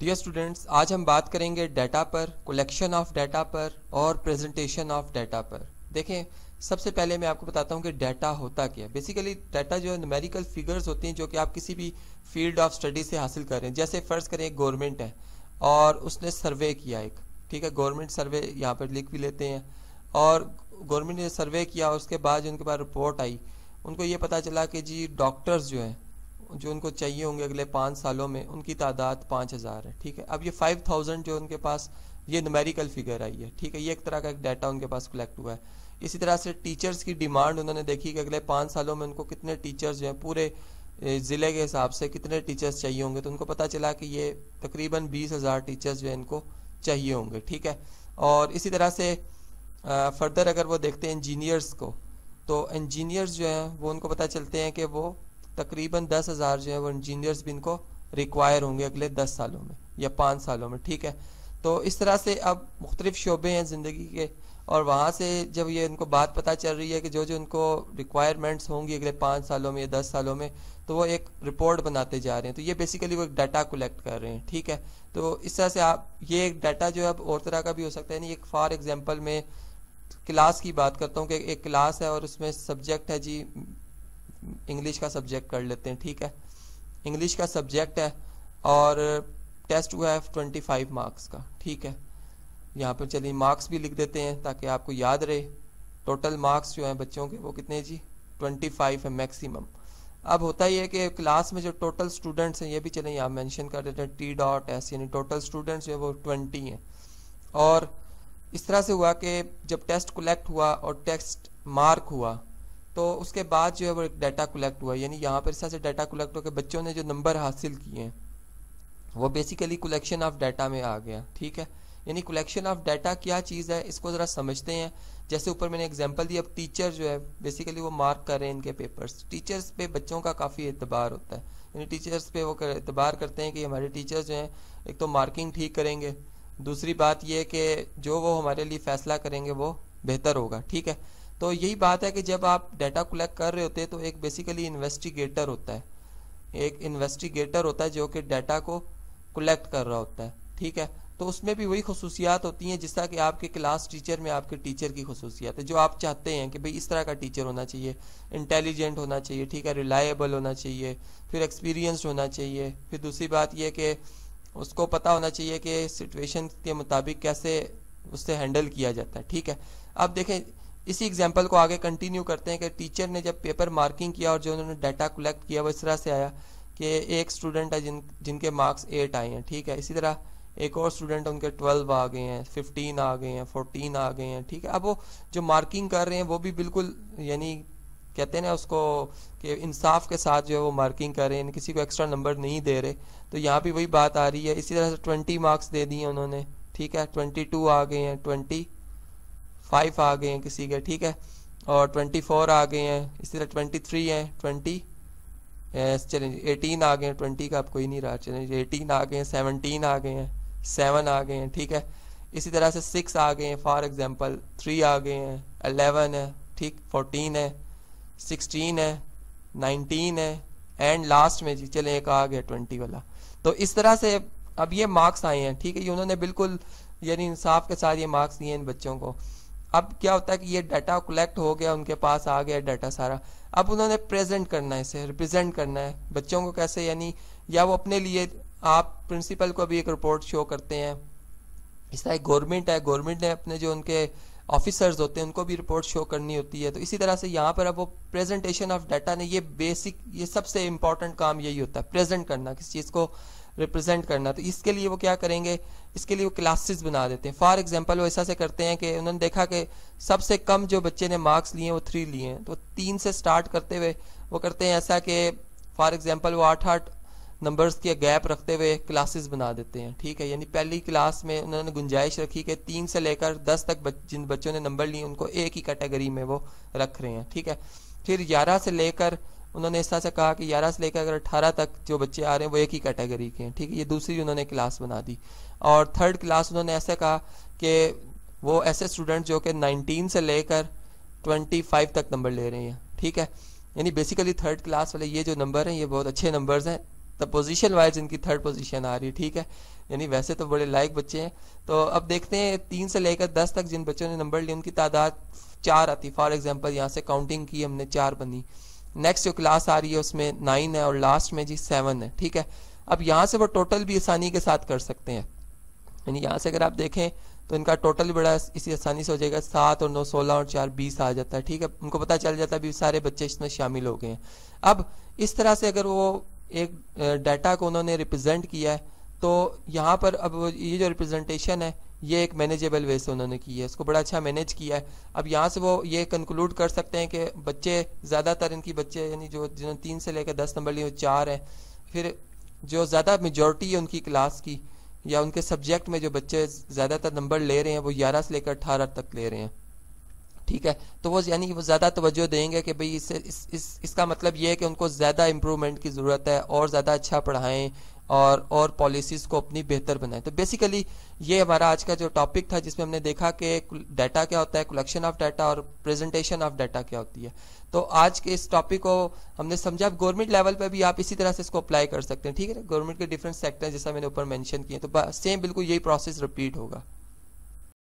dear students आज हम बात करेंगे डाटा पर कलेक्शन ऑफ डाटा पर और प्रेजेंटेशन ऑफ डाटा पर देखें सबसे पहले मैं आपको बताता हूँ कि डाटा होता क्या है बेसिकली डाटा जो है न्यूमेरिकल फिगर्स होती हैं जो कि आप किसी भी फील्ड ऑफ स्टडी से हासिल कर रहे हैं जैसे फ़र्ज़ करें एक गवर्नमेंट है और उसने सर्वे किया एक ठीक है गवर्नमेंट सर्वे यहाँ पर लिख भी लेते हैं और गवर्नमेंट ने सर्वे किया उसके बाद जो उनके पास रिपोर्ट आई उनको ये पता चला कि जी डॉक्टर्स जो हैं जो उनको चाहिए होंगे अगले पाँच सालों में उनकी तादाद पाँच हज़ार है ठीक है अब ये फाइव थाउजेंड जो उनके पास ये नुमेरिकल फिगर आई है ठीक है ये एक तरह का एक डाटा उनके पास कलेक्ट हुआ है इसी तरह से टीचर्स की डिमांड उन्होंने देखी कि अगले पाँच सालों में उनको कितने टीचर्स जो हैं पूरे ज़िले के हिसाब से कितने टीचर्स चाहिए होंगे तो उनको पता चला कि ये तकरीबन बीस हज़ार टीचर्स जो है इनको चाहिए होंगे ठीक है और इसी तरह से फर्दर अगर वो देखते हैं इंजीनियर्स को तो इंजीनियर्स जो हैं वो उनको पता चलते हैं कि वो तकरीबन दस हज़ार जो है वो इंजीनियर्स भी इनको रिक्वायर होंगे अगले दस सालों में या पाँच सालों में ठीक है तो इस तरह से अब मुख्तलिफ शोबे हैं ज़िंदगी के और वहाँ से जब ये इनको बात पता चल रही है कि जो जो उनको रिक्वायरमेंट्स होंगी अगले पाँच सालों में या दस सालों में तो वो एक रिपोर्ट बनाते जा रहे हैं तो ये बेसिकली वो एक डाटा कलेक्ट कर रहे हैं ठीक है तो इस तरह से आप ये एक डाटा जो है अब और तरह का भी हो सकता है नहीं एक फॉर एग्जाम्पल में क्लास की बात करता हूँ कि एक क्लास है और उसमें सब्जेक्ट है जी इंग्लिश का सब्जेक्ट कर लेते हैं ठीक है इंग्लिश का सब्जेक्ट है और टेस्ट हुआ है ट्वेंटी फाइव मार्क्स का ठीक है यहाँ पर चलिए मार्क्स भी लिख देते हैं ताकि आपको याद रहे टोटल मार्क्स जो हैं बच्चों के वो कितने जी ट्वेंटी फाइव है मैक्सिमम अब होता ही है कि क्लास में जो टोटल स्टूडेंट्स हैं ये भी चलें यहाँ मैंशन कर देते हैं टी डॉट एस यानी टोटल स्टूडेंट्स जो है वो ट्वेंटी हैं और इस तरह से हुआ कि जब टेस्ट कलेक्ट हुआ और टेस्ट मार्क हुआ तो उसके बाद जो है वो एक डाटा कलेक्ट हुआ यानी यहाँ पर इस तरह से डाटा कलेक्ट होकर बच्चों ने जो नंबर हासिल किए हैं वो बेसिकली कलेक्शन ऑफ डाटा में आ गया ठीक है यानी कलेक्शन ऑफ डाटा क्या चीज़ है इसको ज़रा समझते हैं जैसे ऊपर मैंने एग्जांपल दिया अब टीचर जो है बेसिकली वो मार्क कर रहे हैं इनके पेपर्स टीचर्स पे बच्चों का काफ़ी एतबार होता है यानी टीचर्स पे वो कर, एतबार करते हैं कि हमारे टीचर्स जो हैं एक तो मार्किंग ठीक करेंगे दूसरी बात यह कि जो वो हमारे लिए फ़ैसला करेंगे वो बेहतर होगा ठीक है तो यही बात है कि जब आप डाटा कलेक्ट कर रहे होते हैं तो एक बेसिकली इन्वेस्टिगेटर होता है एक इन्वेस्टिगेटर होता है जो कि डाटा को कलेक्ट कर रहा होता है ठीक है तो उसमें भी वही खसूसियात होती हैं जिस तरह कि आपके क्लास टीचर में आपके टीचर की खसूसियात है जो आप चाहते हैं कि भाई इस तरह का टीचर होना चाहिए इंटेलिजेंट होना चाहिए ठीक है रिलायबल होना चाहिए फिर एक्सपीरियंस्ड होना चाहिए फिर दूसरी बात यह कि उसको पता होना चाहिए कि सिचुएशन के मुताबिक कैसे उससे हैंडल किया जाता है ठीक है अब देखें इसी एग्जाम्पल को आगे कंटिन्यू करते हैं कि टीचर ने जब पेपर मार्किंग किया और जो उन्होंने डाटा कलेक्ट किया वो इस तरह से आया कि एक स्टूडेंट है जिन जिनके मार्क्स एट आए हैं ठीक है इसी तरह एक और स्टूडेंट उनके ट्वेल्व आ गए हैं फिफ्टीन आ गए हैं फोर्टीन आ गए हैं ठीक है अब वो जो मार्किंग कर रहे हैं वो भी बिल्कुल यानी कहते हैं ना उसको कि इंसाफ के साथ जो है वो मार्किंग कर रहे हैं किसी को एक्स्ट्रा नंबर नहीं दे रहे तो यहाँ भी वही बात आ रही है इसी तरह से ट्वेंटी मार्क्स दे दिए उन्होंने ठीक है ट्वेंटी टू आ गए हैं ट्वेंटी फाइव आ गए हैं किसी के ठीक है और ट्वेंटी फोर आ गए हैं इसी तरह ट्वेंटी थ्री हैं ट्वेंटी चलें एटीन आ गए हैं ट्वेंटी का अब कोई नहीं रहा चलें एटीन आ गए हैं सेवनटीन आ गए हैं सेवन आ गए हैं ठीक है इसी तरह से सिक्स आ गए हैं फॉर एग्जांपल थ्री आ गए हैं अलेवन है ठीक फोर्टीन है सिक्सटीन है नाइनटीन है एंड लास्ट में जी चलें एक आ गया ट्वेंटी वाला तो इस तरह से अब ये मार्क्स आए हैं ठीक है ये उन्होंने बिल्कुल यानी इंसाफ के साथ ये मार्क्स दिए इन बच्चों को अब क्या होता है कि ये डाटा कलेक्ट हो गया उनके पास आ गया डाटा सारा अब उन्होंने प्रेजेंट करना है इसे रिप्रेजेंट करना है बच्चों को कैसे यानी या वो अपने लिए आप प्रिंसिपल को भी एक रिपोर्ट शो करते हैं इस तरह गवर्नमेंट है गवर्नमेंट ने अपने जो उनके ऑफिसर्स होते हैं उनको भी रिपोर्ट शो करनी होती है तो इसी तरह से यहाँ पर अब वो प्रेजेंटेशन ऑफ डाटा ने ये बेसिक ये सबसे इम्पोर्टेंट काम यही होता है प्रेजेंट करना किसी चीज़ को रिप्रेजेंट करना तो इसके लिए वो क्या करेंगे इसके लिए वो क्लासेस बना देते हैं फॉर एग्जांपल वो ऐसा से करते हैं कि उन्होंने देखा कि सबसे कम जो बच्चे ने मार्क्स लिए हैं वो थ्री लिए हैं तो तीन से स्टार्ट करते हुए वो करते हैं ऐसा कि फॉर एग्जाम्पल वो आठ आठ नंबर्स के गैप रखते हुए क्लासेस बना देते हैं ठीक है यानी पहली क्लास में उन्होंने गुंजाइश रखी कि तीन से लेकर दस तक बच, जिन बच्चों ने नंबर लिए उनको एक ही कैटेगरी में वो रख रहे हैं ठीक है फिर ग्यारह से लेकर उन्होंने इस तरह से कहा कि ग्यारह से लेकर अगर अट्ठारह तक जो बच्चे आ रहे हैं वो एक ही कैटेगरी के हैं ठीक है ये दूसरी उन्होंने क्लास बना दी और थर्ड क्लास उन्होंने ऐसे कहा कि वो ऐसे स्टूडेंट जो कि नाइनटीन से लेकर ट्वेंटी फाइव तक नंबर ले रहे हैं ठीक है यानी बेसिकली थर्ड क्लास वाले ये जो नंबर हैं ये बहुत अच्छे नंबर्स हैं तो पोजिशन वाइज इनकी थर्ड पोजिशन आ रही है ठीक है यानी वैसे तो बड़े लायक बच्चे हैं तो अब देखते हैं तीन से लेकर दस तक जिन बच्चों ने नंबर लिए उनकी तादाद चार आती फॉर एग्जाम्पल यहाँ से काउंटिंग की हमने चार बनी नेक्स्ट जो क्लास आ रही है उसमें नाइन है और लास्ट में जी सेवन है ठीक है अब यहाँ से वो टोटल भी आसानी के साथ कर सकते हैं यानी यहाँ से अगर आप देखें तो इनका टोटल बड़ा इसी आसानी से हो जाएगा सात और नौ सोलह और चार बीस आ जाता है ठीक है उनको पता चल जाता है भी सारे बच्चे इसमें शामिल हो गए हैं अब इस तरह से अगर वो एक डाटा को उन्होंने रिप्रेजेंट किया है तो यहाँ पर अब ये जो रिप्रेजेंटेशन है ये एक मैनेजेबल वे से उन्होंने की है इसको बड़ा अच्छा मैनेज किया है अब यहाँ से वो ये कंक्लूड कर सकते हैं कि बच्चे ज़्यादातर इनकी बच्चे यानी जो जिन्होंने तीन से लेकर दस नंबर लिए वो चार हैं फिर जो ज़्यादा मेजोरिटी है उनकी क्लास की या उनके सब्जेक्ट में जो बच्चे ज़्यादातर नंबर ले रहे हैं वो ग्यारह से लेकर अठारह तक ले रहे हैं ठीक है तो वो यानी वो ज़्यादा तवज्जो देंगे कि भाई इससे इस, इस इसका मतलब ये है कि उनको ज़्यादा इम्प्रूवमेंट की ज़रूरत है और ज़्यादा अच्छा पढ़ाएं और और पॉलिसीज को अपनी बेहतर बनाए तो बेसिकली ये हमारा आज का जो टॉपिक था जिसमें हमने देखा कि डाटा क्या होता है कलेक्शन ऑफ डाटा और प्रेजेंटेशन ऑफ डाटा क्या होती है तो आज के इस टॉपिक को हमने समझा गवर्नमेंट लेवल पर भी आप इसी तरह से इसको अप्लाई कर सकते हैं ठीक है गवर्नमेंट के डिफरेंट सेक्टर जैसा मैंने ऊपर मैंशन किए तो सेम बिल्कुल यही प्रोसेस रिपीट होगा